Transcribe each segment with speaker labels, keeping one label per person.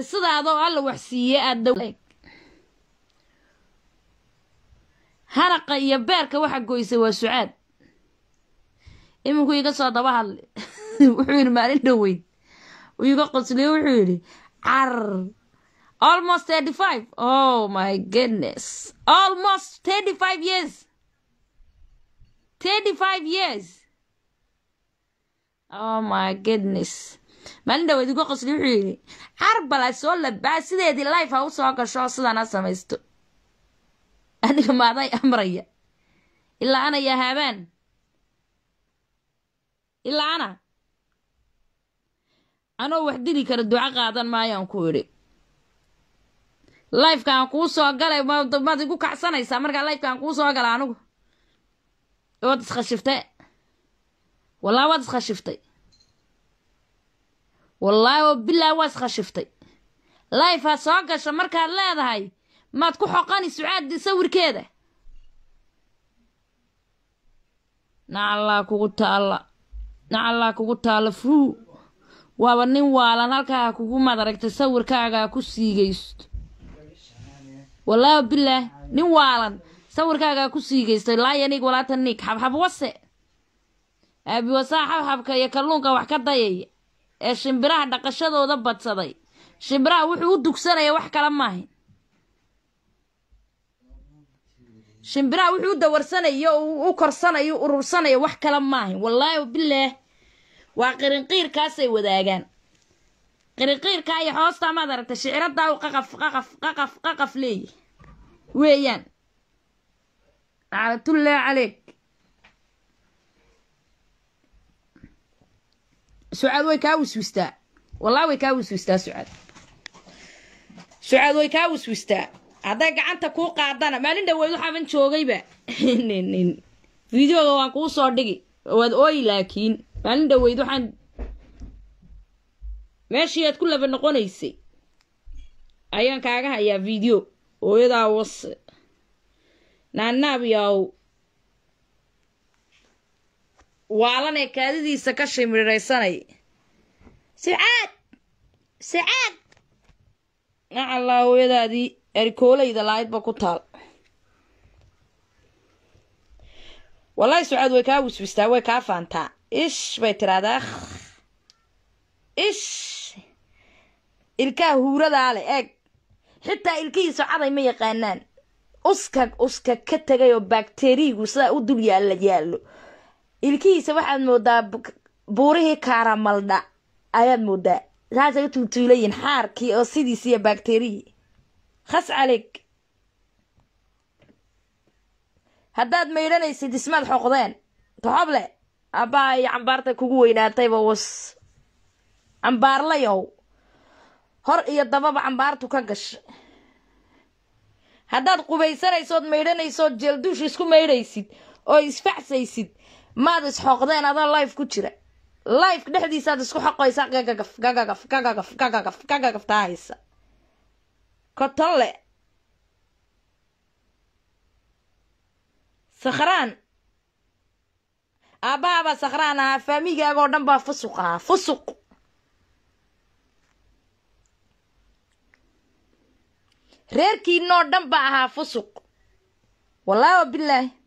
Speaker 1: qisadaada alla wax siiye aada doweg haraqa iyo beerka waxa goysay waa sucaad iminku iga soo daba hadlay wuxuu yihi maalin dhoweyn iga qosliyo wuxuu yihi car almost thirty five oh my goodness almost thirty five years thirty five years oh my goodness maalin dhaweed qosli wuxuu yidhi carbala soo labaa sideedii life ha u soo gasho sidaan ha samaysto aniga maaday amraya ilaa anaya haabaan ilaa ana anoo wax dili kara duco qaadan maayaan ku idhi lifekaan kuu soo galay maad igu kacsanaysaa markaa lifekaan kuu soo gala anigu waad iskhashiftay wallaa waad iskhashiftay wallaahi oo bilaa waa iskhashiftay layfaad soo gasha markaad leedahay maad ku xoqani sucaadii sawirkeeda nacallaa kugu taalla nacallaa kugu taalla fuu waaba nin waalan halkaaga kugu madaragtay sawirkaagaa ku siigaysto wallaahi oo bilaah nin waalan sawirkaagaa ku siigaystay laayanig walaata nig xabxab wase aabiwasaa xabxabka iyo kalluunka wax ka dayaya ee shimbiraha dhaqashadooda badsaday shimbiraha wuxuu u dugsanaya wax kale maaha shimbiraha wuxuu u dawarsanaya u korsanayo urursanayo wax kale maaha wallaahi bilaah waa qirinqiirkaasay wadaagaan qirinqiirka iyo hoosta maad aragta shiciradaa u qaqaf qaqaf qaqaf qaqaf leeyahy weeyaan lacnatullaahi caleyk sucaad way kaa wiswistaa wallah way kaa wiswistaa sucaad sucaad way kaa wiswistaa hadday gacanta kuu qaadana maalin dhaweyd waxaaban joogayba videoga waan kuu soo dhigi waad ooyi laakiin maalin dhaweyd waxaan meeshii aad ku laba noqonaysay ayaan kaaga hayaa video ooyadaa was naanaab waalanee kaadidiisa ka shimiriraysanay sibcaad sibcaad nacallaa hooyadaadii erikoolayda laayadba ku taal wallahi sucaad way kaa wiswistaa way kaa faantaa ish bay tidhaahdaa ish ilkaha huuradaale le eeg xitaa ilkihii socaday ma yaqaanaan uskag uskag ka tegay oo bakteriigu sidaa u dul yaalla yaallo ilkihiisa waxaad moodaa buurihii kaaramaldha ayaad moodaa saasa tuutuulayin xaarkii oo sidiisiiyo bakteriyi khas caleg haddaad maydhanaysid ismaad xoqdeen toxoble abbaa iyo cambaarta kugu weynaatayba was cambaarlayow hor iyo dababa cambaartu ka gasha haddaad qubaysanaysood maydhanaysood duush isku maydhaysid oo isfacsaysid maad isxooqdeen adoo life ku jira life dhexdiisaad isku xoqoysaa gagagaf gagagaf gagagaf gagagaf gagagaf taa haysa kotonle sakhraan aabbahabaa sakhraan ahaa faamigaaga dhan baa fusuq ahaa fusuq reerkiinoo dhan baa ahaa fusuq wallaahi wa bilaahi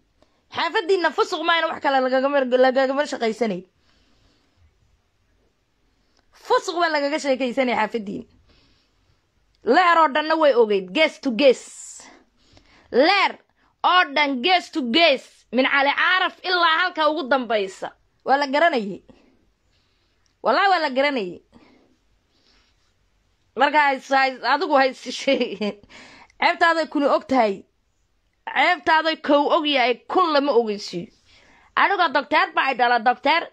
Speaker 1: xaafadiina fusuq maayna wax kale lagagama shaqaysanay fusuq baa lagaga sheekaysanay xaafadiina leer oo dhanna way ogeyd gees to gees leer oo dhan gees to gees min cali caaraf ilaa halka ugu dambaysa waa la garanayay wallahi waa la garanayay marka adigu hays ceebtaaday kuni og tahay ceebtaada kow ogyahay kunla ma ogeysiyo anigoo docteer baa i dhala docteer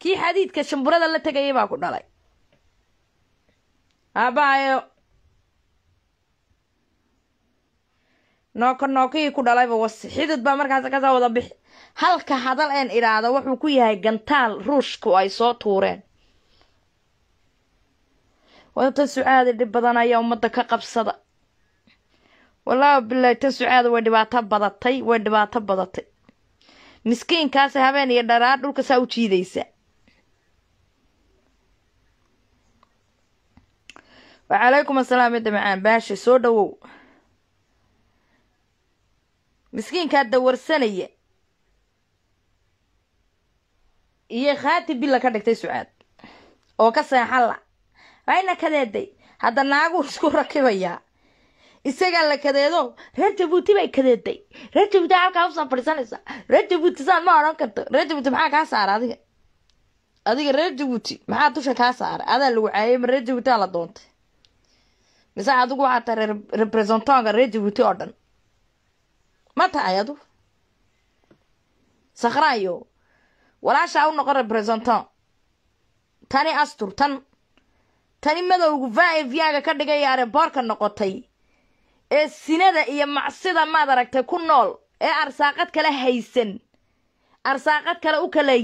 Speaker 1: kii xadiidka shamburada la tegayay baa ku dhalay aabaayo nooko nookihii ku dhalayba wasi xidid baa markaas kasoo wada bixi halka hadal een idhaahdo wuxuu ku yahay gantaal ruushku ay soo tuureen wata -aada dhib badan ayaa ummadda ka qabsada wallaahi bilaahi ta sucaada way dhibaato badatay way dhibaato badatay miskiinkaasi habeen iyo dharaa dhulka saa u jiidaysa wacalaykum asalaam midda macaan baashe soo dhowow miskiinkaa dawarsanaya iyo khaati billa ka dhigtay sucaad oo ka seexan seexalla rayna kadeeday hadda naagu isku rakibayaa isagaa la kadeedo reer jabuuti bay kadeeday reer jabuuti halkaa usoo fadhiisanaysa reer jabuuti saan ma odhan karto reer jabuuti maxaa kaa saara adiga adiga reer jabuuti maxaa dusha kaa saaray adaa lagu caayay ma reer aa la doontay mise adigu waxaa tahay representonka reer jabuuti oo dhan ma tahay adigu sakhraayo walaashaa u noqon representon tani astur tan tani madowga v v-ga ka dhigay areeboorka noqotay ee sinada iyo macsida maad aragtay ku nool ee arsaaqad kale haysan arsaaqad kale u kala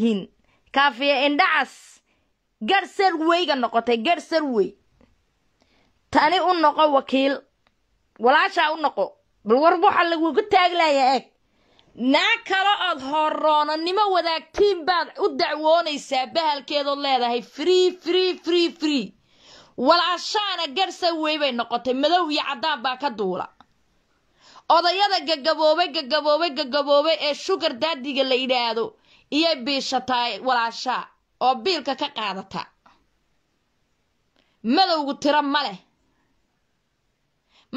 Speaker 1: kaafiya indhacas garh sarweyga noqotay garh sarwey tani u noqo wakiil walaashaa u noqo bal war waxa lagugu taaglayaa eeg naa kale ood horoonanimo wadaagtiin baad u dacwoonaysaa bahalkeedood leedahay free free free free walaashaana garhsa wey bay noqotay madow iyo caddaan baa ka duula odayada gagaboobay gagaboobay gagaboobay ee shugar daadiga la yidhaahdo iyay biishataa walaashaa oo biilka ka qaadata madowgu tiro ma leh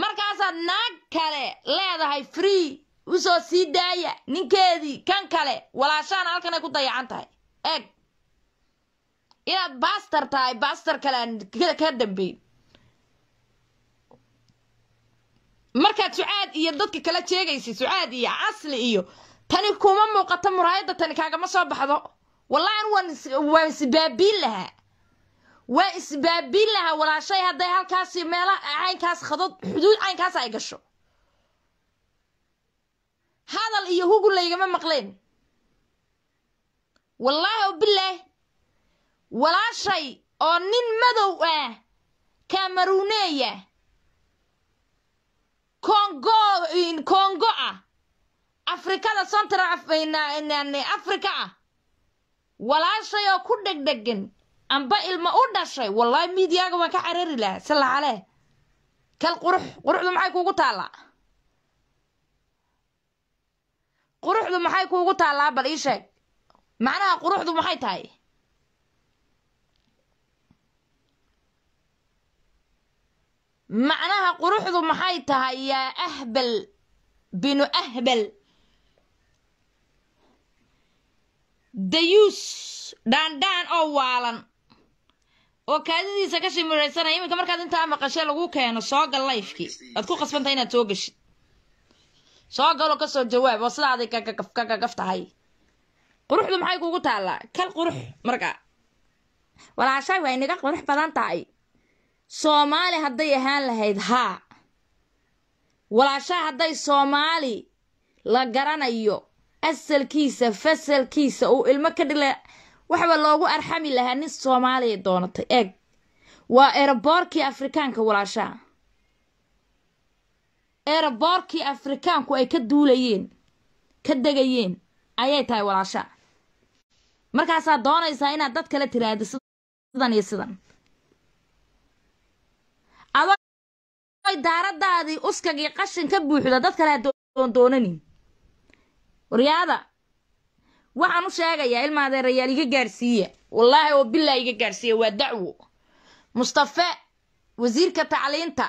Speaker 1: markaasaad naag kale leedahay free usoo sii daaya ninkeedii kan kale walaashaana halkanay ku dayacan tahay eg inaad baster tahay baster kalean ka dambeyn markaad sucaad iyo dadka kala jeegaysa sucaad iyo casli iyo tani kuma muuqato muraayadda tani kaagama soo baxdo wallahi waan isbaabiin lahaa waa isbaabiin lahaa walaashay hadday halkaasi meela caynkaas khadad xuduud caynkaas ay gasho hadal iyo hugu laygama maqleen wallaahi oo bilaahi walaashay oo nin madow ah eh, kameruuneya kongo ah afrikada central eh, eh, africa ah walaashay oo ku dhegdhegan amba ilmo u dhashay wallaahi miidiyaaga waan ka carari lahaa si lacaleh kal qurux quruxdu maxay kuugu taallaa quruxdu maxay kuugu taallaa bal ii sheeg macnaha quruxdu maxay tahay macnaha quruxdu maxay tahay yaa ahbal binu ahbal dayuus dhaandhaan oo waalan oo kaadidiisa ka shimiraysanaya iminka markaad intaa maqashee lagu keeno soo gal lifekii aad ku qasbantahay inaad soo geshid soo galoo kasoo jawaab oo sidaaday kakagaf tahay quruxdu maxay kugu taallaa kal qurux marka walaashay way naga qurux badan tahay soomaali hadday ahaan lahayd haa walaashaa hadday soomaali la garanayo asalkiisa fasalkiisa uu ilmo ka dhila waxba loogu arxami lahaa nin soomaaliya doonatay eeg waa eeraboorkii afrikaanka walaashaa eeraboorkii afrikaanku ay ka duulayeen ka degayeen ayay tahay walaashaa markaasaa doonaysaa inaad dad kala tiraahdo sidan iyo sidan adoo daaradaadii uskagii qashin ka buuxda dad kale adoondoonanin waryaada waxaan u sheegayaa ilma adeerayaal iga gaarsiiya wallaahi oo bilaa iga gaarsiiya waa dacwo mustafe wasiirka tacliinta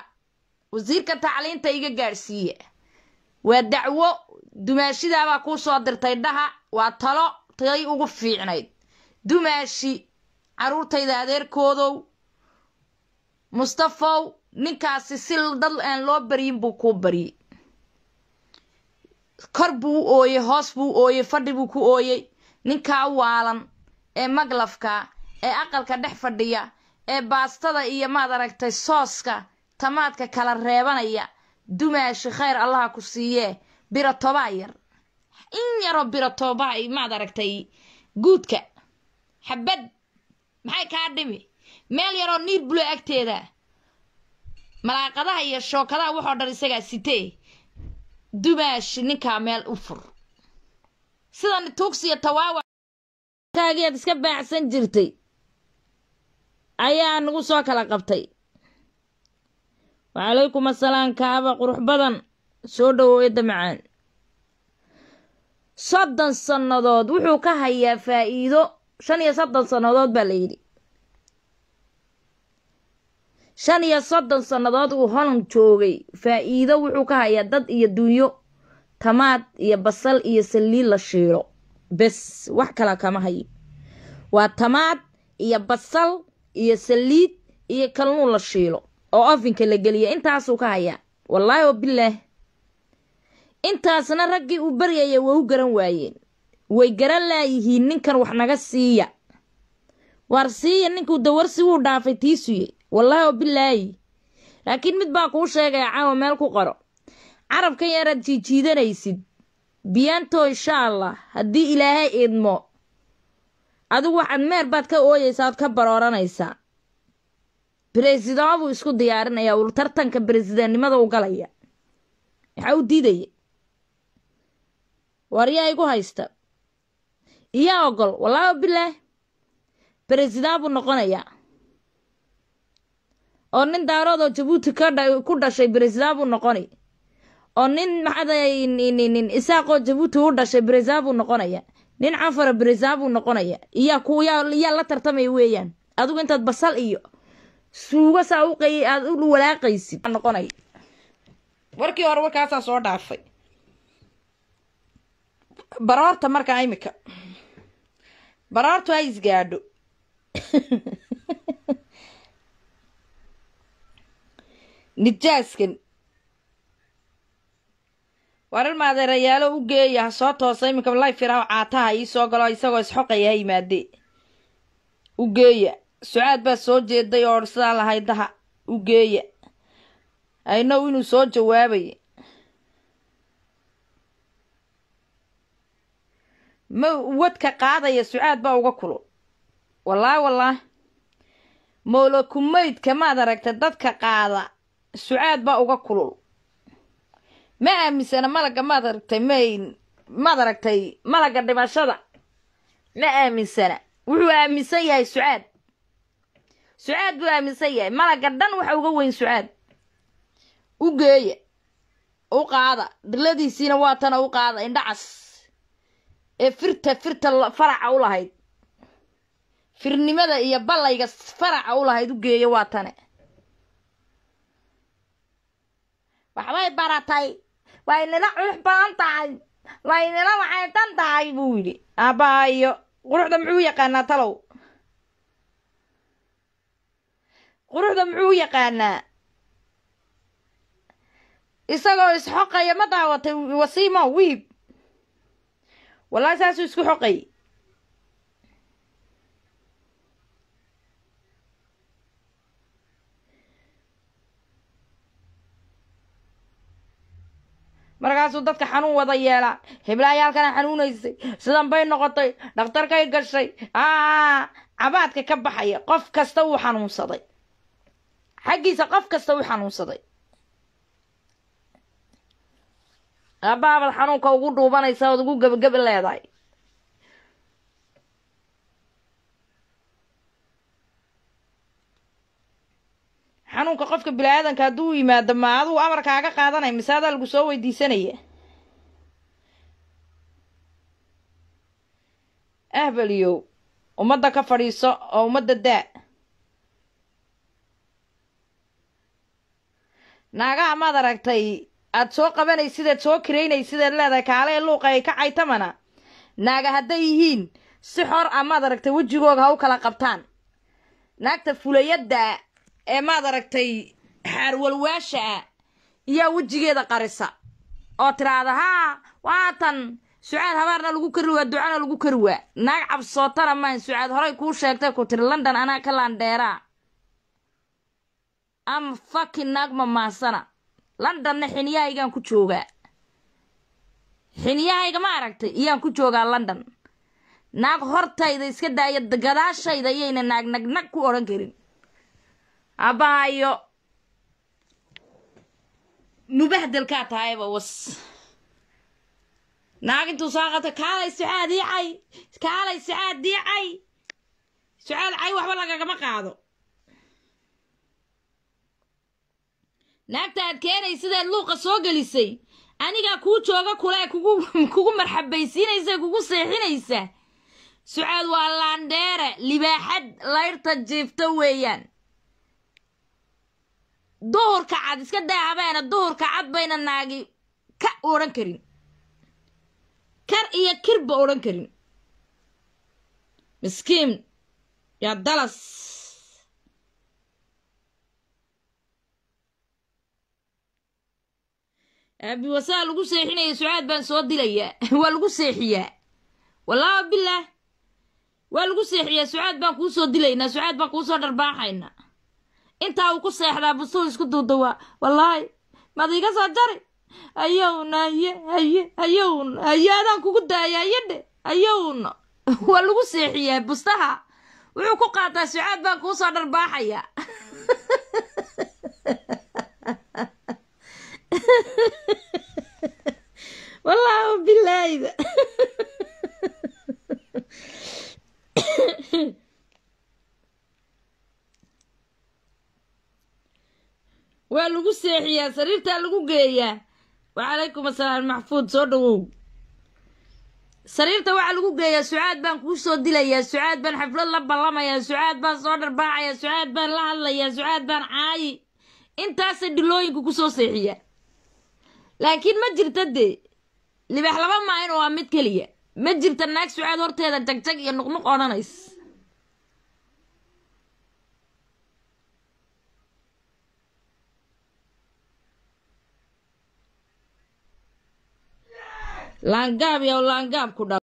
Speaker 1: wasiirka tacliinta iga gaarsiiya waa dacwo dumaashidaabaa kuu soo dirtay dhaha waa talo tay ugu fiicnayd dumaashi caruurtayda adeerkoodow mustafow ninkaasi si dad aan loo baryin buu kuu baryey kor buu u ooyey hoos buu ooyey fadhi buu ku ooyey ninkaa waalan ee maglafka ee aqalka dhex fadhiya ee baastada iyo maad aragtay sooska tamaadka kala reebanaya dumaashi khayr allaha ku siiyee birotobaa yar in yaroo birotobaa maad aragtay guudka xabad maxay kaa dhimi meel yaroo niir bulo agteeda malaaqadaha iyo shookadaha waxoo dhan isagaa sitee dubaashi ninkaa meel u fur sidan tugs iyo tawaawakaagiaad iska baacsan jirtay ayaa nagu soo kala qabtay wacalaykum assalaam kaaba qurux badan soo dhowow eedda macaan soddon sannadood wuxuu ka hayaa faa'iido shan iyo soddon sannadood baa la yidhi shan iyo soddon sannadood uu holland joogay faa'iido wuxuu ka hayaa dad iyo dunyo tamaad iyo basal iyo saliid la shiilo bes wax kala kama hayin waa tamaad iyo basal iyo saliid iyo kalnuun la shiilo oo ofinka la geliya intaasuu ka hayaa wallaahi oo bilaah intaasna raggii uu baryaya way u garan waayeen way garan laayihiin ninkan wax naga siiya waar siiya ninkuu dawarsi wuu dhaafay tiisuye wallaahi oo bilaayi laakiin mid baa kuu sheegaya caawa meel ku qaro carabkan yaraad jiijiidanaysid biyanto insha allah haddii ilaahay idmo adigu waxaad meer baad ka ooyeysaa ood ka barooranaysaa beresidama buu isku diyaarinayaa uu tartanka beresidentnimada u galaya maxaa u diidaya waryaa igu haysta iyaa ogol wallaahi oo bilaah beresidaa buu noqonayaa oo nin daarood oo jabuuti ku dhashay bresab buu noqona oo nin maxaad isaaqoo jabuuti u dhashay bresab buu noqonaya nin cafara bresab buu noqonaya iyaa la tartamaya weeyaan adugu intaad basal iyo suugo saa aada u walaaqaysid noqonay warkii hore warkaasaa soo dhaafay baroorta markaa imika baroortu ha isgaadho nijaaskan warar maadeerayaalo u geeya soo toosa iminka layfiraho caataha ii soo galo isagoo isxoqaya ha yimaade u geeya sucaad baa soo jeeday oo or lahaydaha u geeya aynow inuu soo jawaabay ma wadka qaadaya sucaad baa uga kulo wallaahi wallaah mowlakumaydka maad aragta dadka qaada sucaad baa uga kulul ma aaminsana malagga maad aragtay mayn maad aragtay malaga dhimashada ma aaminsana wuxuu aaminsan yahay sucaad sucaad buu aaminsan yahay malagga dhan waxa uga weyn sucaad u geeya u qaada dhiladiisiina waa tana u qaada indhacas ee firta firta faraca u lahayd firnimada iyo ballayga faraca u lahayd u geeya waa tane waxbay baratay waynila culux badan tahay waynila wacaydan tahay buu yidhi aabbaayo quruxda muxuu yaqaanaa talow quruxda muxuu yaqaanaa isagoo isxoqaya ma daawatay wasiimo wiib wallahi saasuu isku xoqay markaasuu dadka xanuun wada yeelaa hiblaayo halkana xanuunaysay sidan bay noqotay dhakhtarkay gashay a cabaadka ka baxaya qof kasta wuu xanuunsaday xaggiisa qof kasta wuu xanuunsaday aabbahabad xanuunka ugu dhuubanaysa ood ugu gebagabi leedahay xanuunka qofka bini-aadanka hadduu yimaado ma aduu amarkaaga qaadanay mise adaa lagu soo weydiisanaya ahbaliyow ummadda ka fadhiiso oo ummadda daa naagaha maad aragtay aad soo qabanaysideed soo karaynaysideed leedahay kaalee luuqa ay ka caytamana naaga hadday yihiin si xor a ah maad aragtay wejigooga ha u kala qabtaan naagta fulayaddaa ee maad aragtay xaarwalwaasha ah iyaa wejigeeda qarisa oo tiraahda haa waatan sucaad habaarna lagu kari waa ducana lagu kari waa naag cabsootana maan sucaad horay kuu sheegtay ku tiri london anaa ka laandheeraa ama faki naag mamaansana londonna xiniyahaygaan ku joogaa xinyahayga ma aragtay iyaan ku joogaa london naag hortayda iska daaya gadaashayda iyayna naag nagnag ku odhan karin abaayo mubahdelkaa tahayba was naagintuu soo qabta kaalay sucaad iicay kaalay sucaad diicay sucaad cay waxba lagagama qaado naagta aad keenay sideed luuqa soo gelisay anigaa kuu jooga kule kugu kugu marxabaysiinaysa kugu seexinaysa sucaad waa laandheere libaaxad layrta jiifto weeyaan duhurka cad iska daa habeena duhurka cad bayna naagi ka odhan karin kar iyo kirba odhan karin miskiin yaa dalas abi wasaa lagu seexinaya sucaad baan soo dilayaa waa lagu seexiyaa wallaahi bilaah waa lagu seexiyaa sucaad baan kuusoo dilaynaa sucaad baan kuusoo dharbaaxaynaa intaa uu ku seexdaa bustuhu isku duudawaa wallaahi maad iga soo jari ayowna aye aye hayowna haye adaan kugu daaya ayadhe ayowna waa lagu seexiyaa bustaha wuxuu ku qaataa sucaad baan kuusoo soo dharbaaxaya wallaahu bilaayda waa lagu seexiyaa sariirtaa lagu geeyaa wacalaykum asalaam maxfuud soo dhawow sariirta waxaa lagu geeyaa sucaad baan kuu soo dilayaa sucaad baan xaflad la ballamayaa sucaad baan soo dharbaacayaa sucaad baan la hadlayaa sucaad baan caayi intaasa dhilooyinka ku soo seexiyaa laakiin ma jirta dee libaax laba maahin oo waa mid keliya ma jirta naag sucaad horteeda jagjag iyo nuqnuq odhanays laangaab yow laangaab ku dha